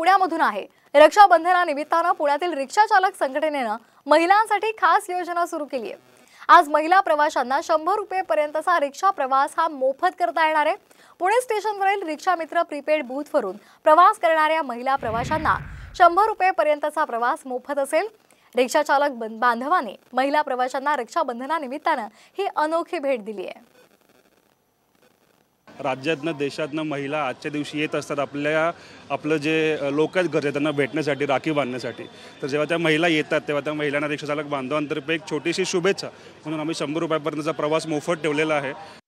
पुण्यामधून आहे रक्षाबंधनानिमित्तानं पुण्यातील रिक्षा चालक संघटनेनं महिलांसाठी खास योजना सुरू केली आहे आज महिला प्रवाशांना शंभर रुपयेपर्यंतचा रिक्षा प्रवास हा मोफत करता येणार आहे पुणे स्टेशनवरील रिक्षा मित्र प्रीपेड बूथवरून प्रवास करणाऱ्या महिला प्रवाशांना शंभर रुपयेपर्यंतचा प्रवास मोफत असेल रिक्षाचालक बांधवाने महिला प्रवाशांना रक्षाबंधनानिमित्तानं ही अनोखी भेट दिली आहे राज्यातनं देशातनं महिला आजच्या दिवशी येत असतात आपल्या आपलं जे लोक घर घरचे त्यांना भेटण्यासाठी राखी बांधण्यासाठी तर जेव्हा त्या महिला येतात तेव्हा त्या महिलांना रिक्षाचालक बांधवांतर्फे एक छोटीशी शुभेच्छा म्हणून आम्ही शंभर रुपयापर्यंतचा प्रवास मोफत ठेवलेला आहे